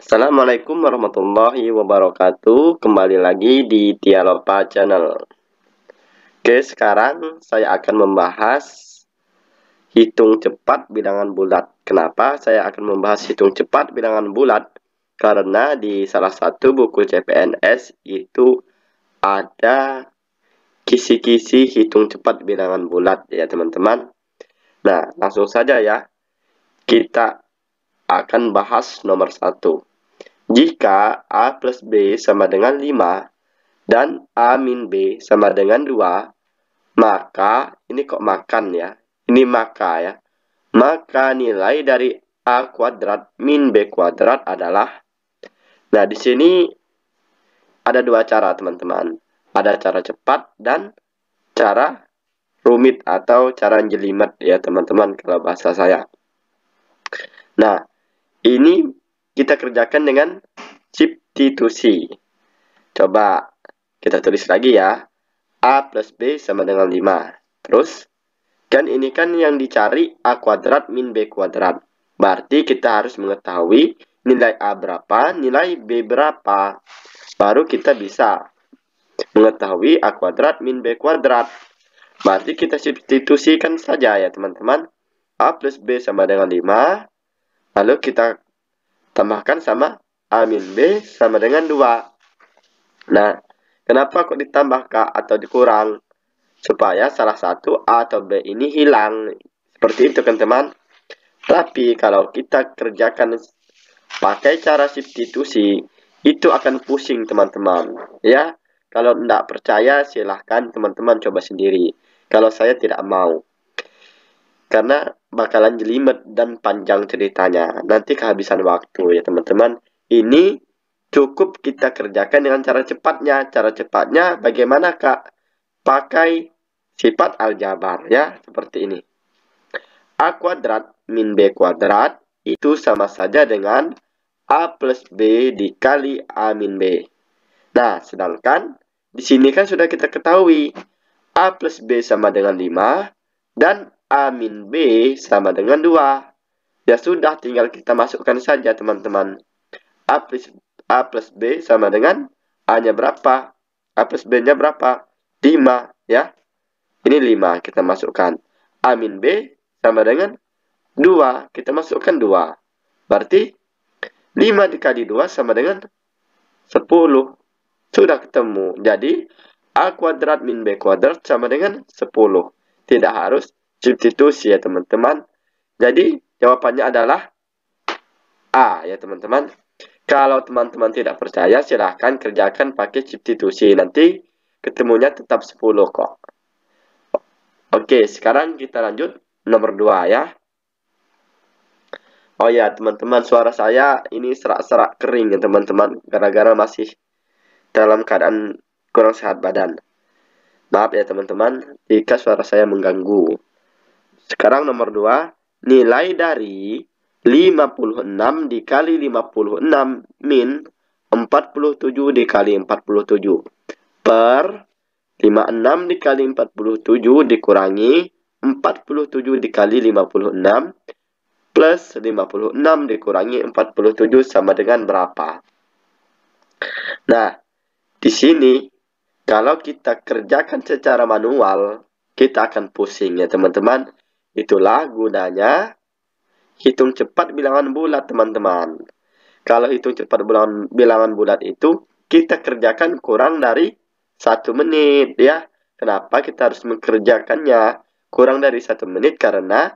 Assalamualaikum warahmatullahi wabarakatuh Kembali lagi di Tialopa Channel Oke sekarang saya akan membahas Hitung cepat bilangan bulat Kenapa saya akan membahas hitung cepat bilangan bulat? Karena di salah satu buku CPNS itu ada kisi-kisi hitung cepat bilangan bulat ya teman-teman Nah langsung saja ya Kita akan bahas nomor satu jika A plus B sama dengan 5 dan A min B sama dengan 2, maka ini kok makan ya. Ini maka ya. Maka nilai dari A kuadrat min B kuadrat adalah Nah, di sini ada dua cara, teman-teman. Ada cara cepat dan cara rumit atau cara jelimet ya, teman-teman, kalau bahasa saya. Nah, ini kita kerjakan dengan substitusi. Coba kita tulis lagi ya. A plus B sama dengan 5. Terus, kan ini kan yang dicari A kuadrat min B kuadrat. Berarti kita harus mengetahui nilai A berapa, nilai B berapa. Baru kita bisa mengetahui A kuadrat min B kuadrat. Berarti kita substitusikan saja ya teman-teman. A plus B sama dengan 5. Lalu kita tambahkan sama A min B sama dengan 2. Nah, kenapa kok ditambah K atau dikurang? Supaya salah satu A atau B ini hilang. Seperti itu kan teman. Tapi kalau kita kerjakan pakai cara substitusi, itu akan pusing teman-teman. Ya, kalau tidak percaya silahkan teman-teman coba sendiri. Kalau saya tidak mau karena bakalan jelimet dan panjang ceritanya. Nanti kehabisan waktu ya teman-teman. Ini cukup kita kerjakan dengan cara cepatnya. Cara cepatnya bagaimana Kak? Pakai sifat aljabar ya, seperti ini. A kuadrat min B kuadrat itu sama saja dengan A plus B dikali A min B. Nah, sedangkan di sini kan sudah kita ketahui A plus B sama dengan 5 dan A min B sama dengan 2. Ya sudah, tinggal kita masukkan saja teman-teman. A plus, A plus B sama dengan A-nya berapa? A plus B-nya berapa? 5 ya. Ini 5 kita masukkan. A min B sama dengan 2. Kita masukkan 2. Berarti 5 dikali 2 sama dengan 10. Sudah ketemu. Jadi A kuadrat min B kuadrat sama dengan 10. Tidak harus substitusi ya teman-teman. Jadi jawabannya adalah A ya teman-teman. Kalau teman-teman tidak percaya silahkan kerjakan pakai substitusi. Nanti ketemunya tetap 10 kok. Oke sekarang kita lanjut nomor 2 ya. Oh ya teman-teman suara saya ini serak-serak kering ya teman-teman. Gara-gara masih dalam keadaan kurang sehat badan. Maaf ya teman-teman jika suara saya mengganggu. Sekarang nomor 2, nilai dari 56 dikali 56 min 47 dikali 47 per 56 dikali 47 dikurangi 47 dikali 56 plus 56 dikurangi 47 sama dengan berapa? Nah, di sini kalau kita kerjakan secara manual, kita akan pusing ya teman-teman Itulah gunanya hitung cepat bilangan bulat, teman-teman. Kalau hitung cepat bilangan, bilangan bulat itu, kita kerjakan kurang dari satu menit, ya. Kenapa kita harus mengerjakannya kurang dari satu menit? Karena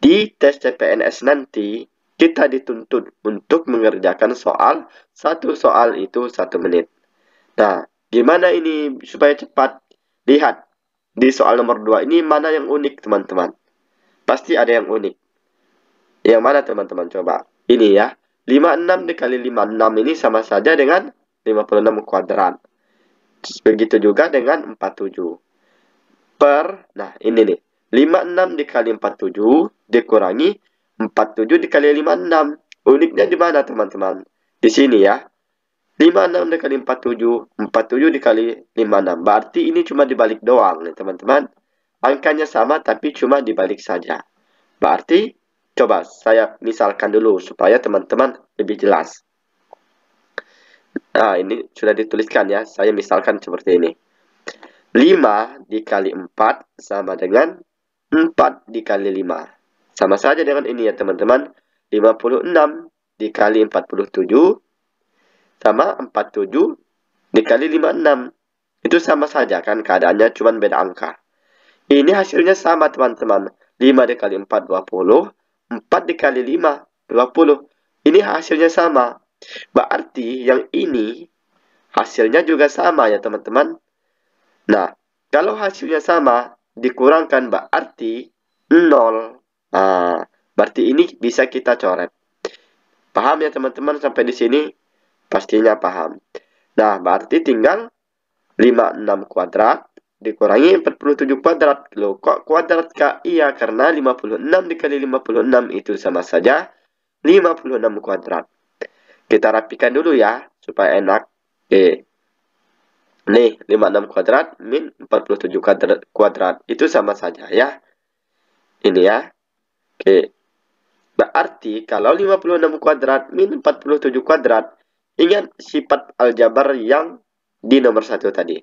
di tes CPNS nanti, kita dituntut untuk mengerjakan soal, satu soal itu satu menit. Nah, gimana ini supaya cepat? Lihat, di soal nomor dua ini mana yang unik, teman-teman. Pasti ada yang unik. Yang mana teman-teman coba? Ini ya. 56 dikali 56 ini sama saja dengan 56 kuadrat. Begitu juga dengan 47. Per, nah ini nih. 56 dikali 47 dikurangi 47 dikali 56. Uniknya di mana teman-teman? Di sini ya. 56 dikali 47, 47 dikali 56. Berarti ini cuma dibalik doang nih teman-teman angkanya sama tapi cuma dibalik saja. Berarti, coba saya misalkan dulu supaya teman-teman lebih jelas. Nah, ini sudah dituliskan ya. Saya misalkan seperti ini. 5 dikali 4 sama dengan 4 dikali 5. Sama saja dengan ini ya teman-teman. 56 dikali 47 sama 47 dikali 56. Itu sama saja kan keadaannya cuma beda angka. Ini hasilnya sama teman-teman. 5 dikali 4, 20. 4 dikali 5, 20. Ini hasilnya sama. Berarti yang ini hasilnya juga sama ya teman-teman. Nah, kalau hasilnya sama, dikurangkan berarti 0. Nah, berarti ini bisa kita coret. Paham ya teman-teman sampai di sini? Pastinya paham. Nah, berarti tinggal 56 kuadrat dikurangi 47 kuadrat. Loh, kok kuadrat Kak? Iya, karena 56 dikali 56 itu sama saja 56 kuadrat. Kita rapikan dulu ya, supaya enak. Oke. Nih, 56 kuadrat min 47 kuadrat, kuadrat. Itu sama saja ya. Ini ya. Oke. Berarti kalau 56 kuadrat min 47 kuadrat, ingat sifat aljabar yang di nomor satu tadi.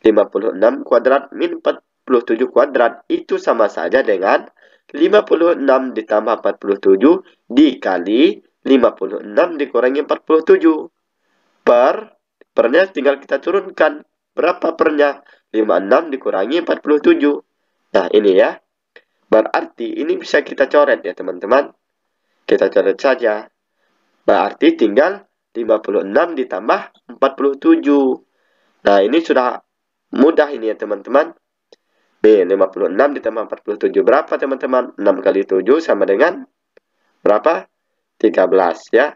56 kuadrat min 47 kuadrat itu sama saja dengan 56 ditambah 47 dikali 56 dikurangi 47 per pernya tinggal kita turunkan berapa pernya 56 dikurangi 47 nah ini ya berarti ini bisa kita coret ya teman-teman kita coret saja berarti tinggal 56 ditambah 47 nah ini sudah Mudah ini ya teman-teman. B 56 ditambah 47 berapa teman-teman? 6 kali 7 sama dengan berapa? 13 ya.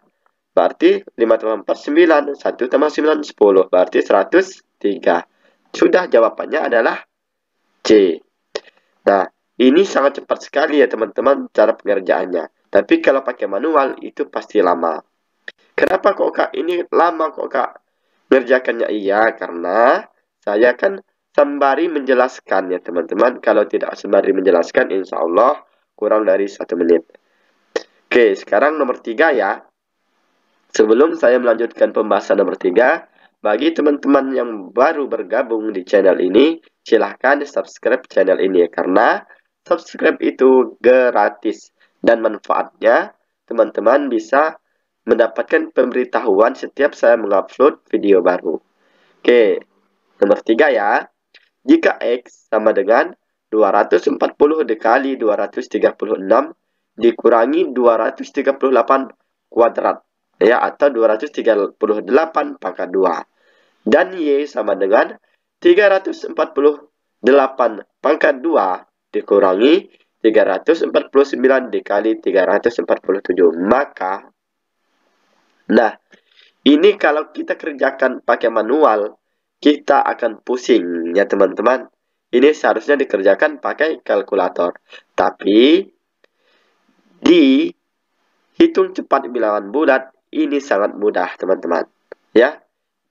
Berarti 5 tambah 4 9, 1 tambah 9 10, berarti 103. Sudah jawabannya adalah C. Nah, ini sangat cepat sekali ya teman-teman cara pengerjaannya. Tapi kalau pakai manual itu pasti lama. Kenapa kok kak ini lama kok kak ngerjakannya? Iya karena saya kan sembari menjelaskan ya teman-teman. Kalau tidak sembari menjelaskan insya Allah kurang dari satu menit. Oke, sekarang nomor tiga ya. Sebelum saya melanjutkan pembahasan nomor tiga, bagi teman-teman yang baru bergabung di channel ini, silahkan subscribe channel ini ya, karena subscribe itu gratis dan manfaatnya teman-teman bisa mendapatkan pemberitahuan setiap saya mengupload video baru. Oke, Nomor 3 ya. Jika X sama dengan 240 dikali 236 dikurangi 238 kuadrat ya atau 238 pangkat 2 dan Y sama dengan 348 pangkat 2 dikurangi 349 dikali 347 maka nah ini kalau kita kerjakan pakai manual kita akan pusing ya teman-teman. Ini seharusnya dikerjakan pakai kalkulator. Tapi di hitung cepat bilangan bulat ini sangat mudah teman-teman. Ya,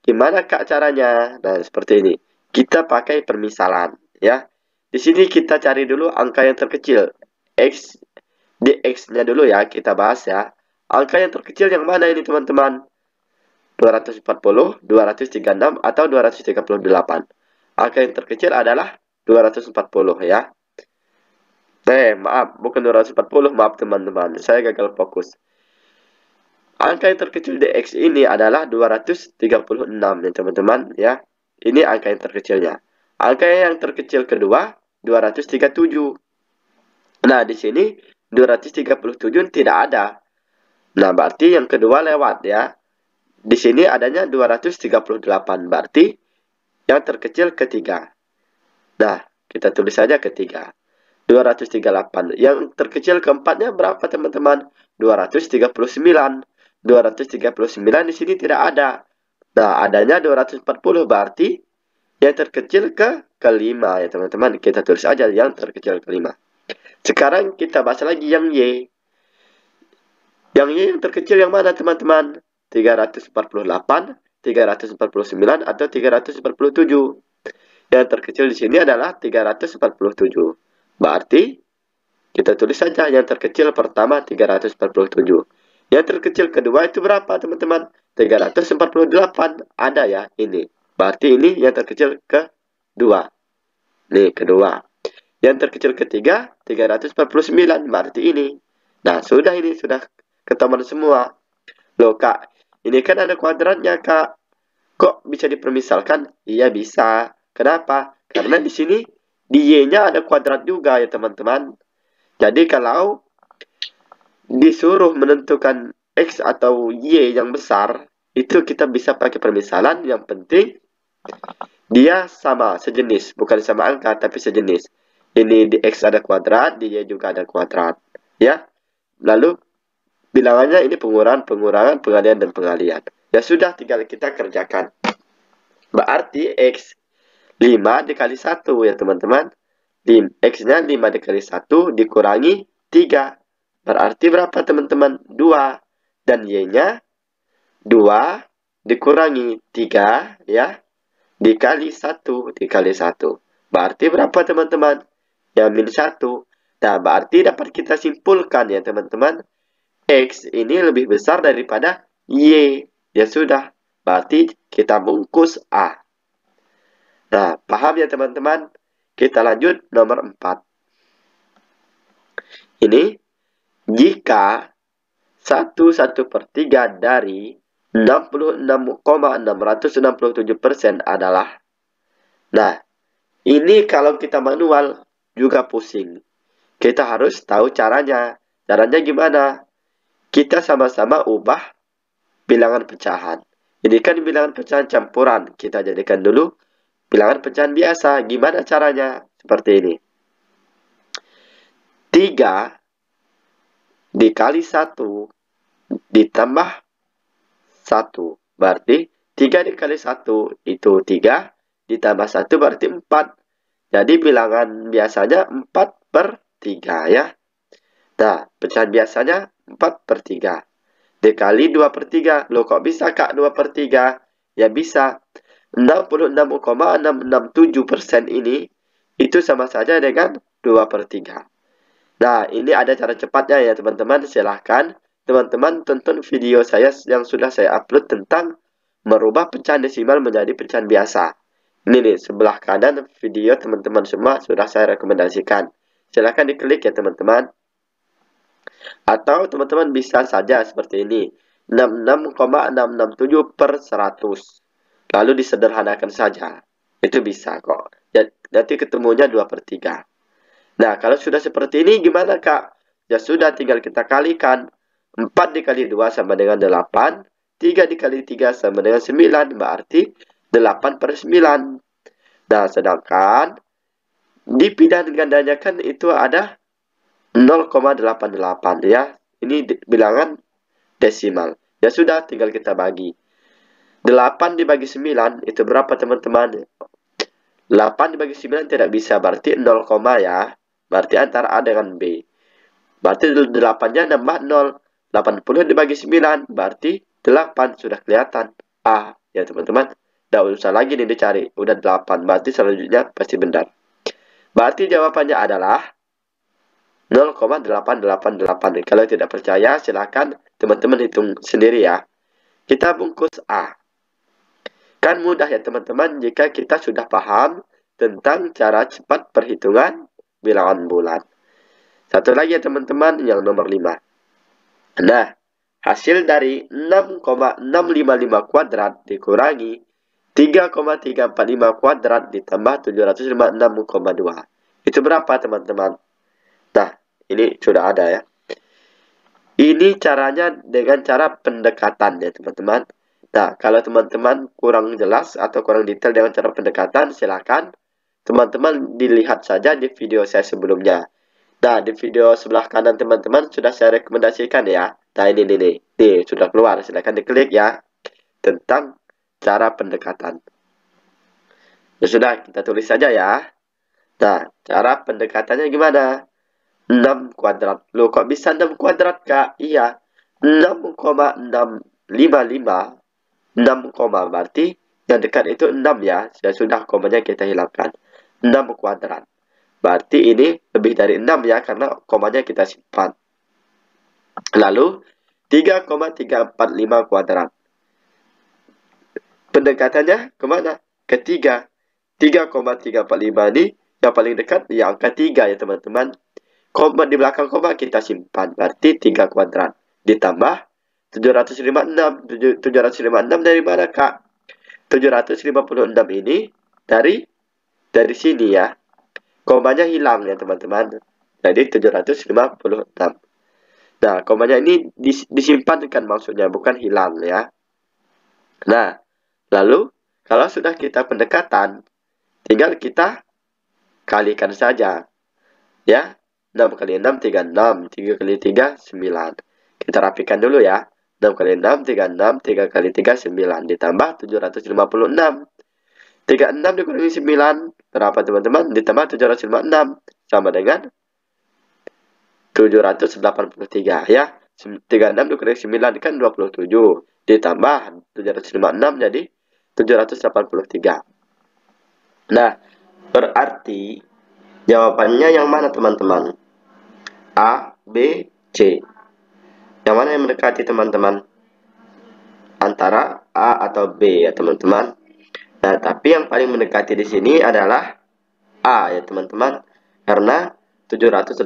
gimana kak caranya? Nah seperti ini. Kita pakai permisalan ya. Di sini kita cari dulu angka yang terkecil. X, di x nya dulu ya kita bahas ya. Angka yang terkecil yang mana ini teman-teman? 240, 236, atau 238. Angka yang terkecil adalah 240 ya. Eh, maaf, bukan 240, maaf teman-teman, saya gagal fokus. Angka yang terkecil di X ini adalah 236 ya teman-teman ya. Ini angka yang terkecilnya. Angka yang terkecil kedua 237. Nah, di sini 237 tidak ada. Nah, berarti yang kedua lewat ya. Di sini adanya 238, berarti yang terkecil ketiga. Nah, kita tulis saja ketiga. 238. Yang terkecil keempatnya berapa teman-teman? 239. 239 di sini tidak ada. Nah, adanya 240 berarti yang terkecil ke kelima ya teman-teman. Kita tulis aja yang terkecil kelima. Sekarang kita bahas lagi yang Y. Yang Y yang terkecil yang mana teman-teman? 348, 349 atau 347. Yang terkecil di sini adalah 347. Berarti kita tulis saja yang terkecil pertama 347. Yang terkecil kedua itu berapa teman-teman? 348 ada ya ini. Berarti ini yang terkecil kedua. Nih kedua. Yang terkecil ketiga 349 berarti ini. Nah sudah ini sudah ketemu semua. Loh kak ini kan ada kuadratnya, Kak. Kok bisa dipermisalkan? Iya bisa. Kenapa? Karena di sini di Y-nya ada kuadrat juga ya, teman-teman. Jadi kalau disuruh menentukan X atau Y yang besar, itu kita bisa pakai permisalan. Yang penting dia sama, sejenis. Bukan sama angka, tapi sejenis. Ini di X ada kuadrat, di Y juga ada kuadrat. Ya, lalu Bilangannya ini pengurangan, pengurangan, pengalian, dan pengalian. Ya sudah, tinggal kita kerjakan. Berarti X 5 dikali 1 ya teman-teman. X-nya 5 dikali 1 dikurangi 3. Berarti berapa teman-teman? 2. Dan Y-nya 2 dikurangi 3 ya dikali 1 dikali 1 berarti berapa teman-teman ya min 1 nah berarti dapat kita simpulkan ya teman-teman X ini lebih besar daripada Y. Ya sudah, berarti kita bungkus A. Nah, paham ya teman-teman? Kita lanjut nomor 4. Ini, jika 1 1 per 3 dari 66,667 persen adalah Nah, ini kalau kita manual juga pusing. Kita harus tahu caranya. Caranya gimana? kita sama-sama ubah bilangan pecahan. Ini kan bilangan pecahan campuran. Kita jadikan dulu bilangan pecahan biasa. Gimana caranya? Seperti ini. 3 dikali 1 ditambah 1. Berarti 3 dikali 1 itu 3. Ditambah 1 berarti 4. Jadi bilangan biasanya 4 per 3 ya. Nah, pecahan biasanya 4 per 3. Dikali 2 per 3. Loh kok bisa kak 2 per 3? Ya bisa. 66,667% ini itu sama saja dengan 2 per 3. Nah, ini ada cara cepatnya ya teman-teman. Silahkan teman-teman tonton video saya yang sudah saya upload tentang merubah pecahan desimal menjadi pecahan biasa. Ini nih, sebelah kanan video teman-teman semua sudah saya rekomendasikan. Silahkan diklik ya teman-teman. Atau teman-teman bisa saja seperti ini. 66,667 per 100. Lalu disederhanakan saja. Itu bisa kok. Ya, nanti ketemunya 2 per 3. Nah, kalau sudah seperti ini gimana Kak? Ya sudah, tinggal kita kalikan. 4 dikali 2 sama dengan 8. 3 dikali 3 sama dengan 9. Berarti 8 per 9. Nah, sedangkan di gandanya kan itu ada 0,88 ya. Ini bilangan desimal. Ya sudah, tinggal kita bagi. 8 dibagi 9 itu berapa teman-teman? 8 dibagi 9 tidak bisa, berarti 0, ya. Berarti antara A dengan B. Berarti 8-nya nambah 0. 80 dibagi 9, berarti 8 sudah kelihatan. A, ya teman-teman. Tidak -teman. usah lagi nih dicari, udah 8. Berarti selanjutnya pasti benar. Berarti jawabannya adalah 0,888. Kalau tidak percaya, silakan teman-teman hitung sendiri ya. Kita bungkus A. Kan mudah ya teman-teman jika kita sudah paham tentang cara cepat perhitungan bilangan bulan. Satu lagi ya teman-teman yang nomor 5. Nah, hasil dari 6,655 kuadrat dikurangi 3,345 kuadrat ditambah 756,2. Itu berapa teman-teman? Nah, ini sudah ada ya. Ini caranya dengan cara pendekatan ya teman-teman. Nah, kalau teman-teman kurang jelas atau kurang detail dengan cara pendekatan, silakan teman-teman dilihat saja di video saya sebelumnya. Nah, di video sebelah kanan teman-teman sudah saya rekomendasikan ya. Nah, ini nih, nih. nih sudah keluar. Silakan diklik ya. Tentang cara pendekatan. Ya sudah, kita tulis saja ya. Nah, cara pendekatannya gimana? 6 kuadrat. Loh kok bisa 6 kuadrat kak? Iya. 6,655 6 koma berarti yang dekat itu 6 ya. Sudah sudah komanya kita hilangkan. 6 kuadrat. Berarti ini lebih dari 6 ya karena komanya kita simpan. Lalu 3,345 kuadrat. Pendekatannya kemana? Ketiga. 3,345 ini yang paling dekat yang 3 ya teman-teman koma di belakang koma kita simpan. Berarti 3 kuadrat. Ditambah 756. 756 dari mana, Kak? 756 ini dari dari sini ya. Komanya hilang ya, teman-teman. Jadi 756. Nah, komanya ini disimpan kan maksudnya, bukan hilang ya. Nah, lalu kalau sudah kita pendekatan, tinggal kita kalikan saja. Ya, 6 kali 6, 36. 3 kali 3, 9. Kita rapikan dulu ya. 6 kali 6, 36. 3 kali 3, 9. Ditambah 756. 36 dikurangi 9. Berapa teman-teman? Ditambah 756. Sama dengan 783 ya. 36 dikurangi 9 kan 27. Ditambah 756 jadi 783. Nah, berarti jawabannya yang mana teman-teman? A, B, C. Yang mana yang mendekati teman-teman? Antara A atau B ya teman-teman. Nah, tapi yang paling mendekati di sini adalah A ya teman-teman. Karena 783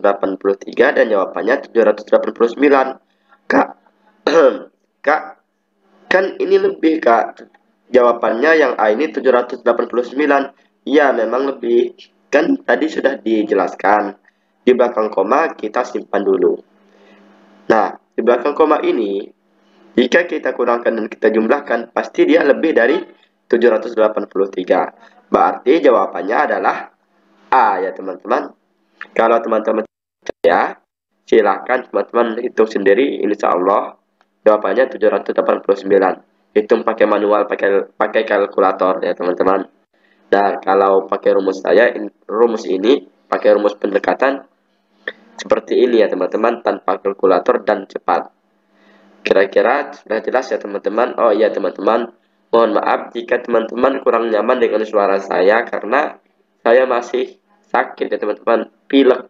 dan jawabannya 789. Kak, Kak, kan ini lebih Kak. Jawabannya yang A ini 789. Ya, memang lebih. Kan tadi sudah dijelaskan di belakang koma kita simpan dulu. Nah, di belakang koma ini, jika kita kurangkan dan kita jumlahkan, pasti dia lebih dari 783. Berarti jawabannya adalah A ya teman-teman. Kalau teman-teman percaya, silahkan teman-teman hitung sendiri insya Allah jawabannya 789. Hitung pakai manual, pakai pakai kalkulator ya teman-teman. Dan nah, kalau pakai rumus saya, rumus ini, pakai rumus pendekatan, seperti ini ya teman-teman, tanpa kalkulator dan cepat. Kira-kira sudah jelas ya teman-teman? Oh iya teman-teman, mohon maaf jika teman-teman kurang nyaman dengan suara saya karena saya masih sakit ya teman-teman, pilek.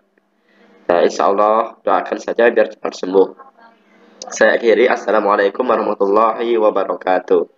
Nah insya Allah doakan saja biar cepat sembuh. Saya akhiri, Assalamualaikum warahmatullahi wabarakatuh.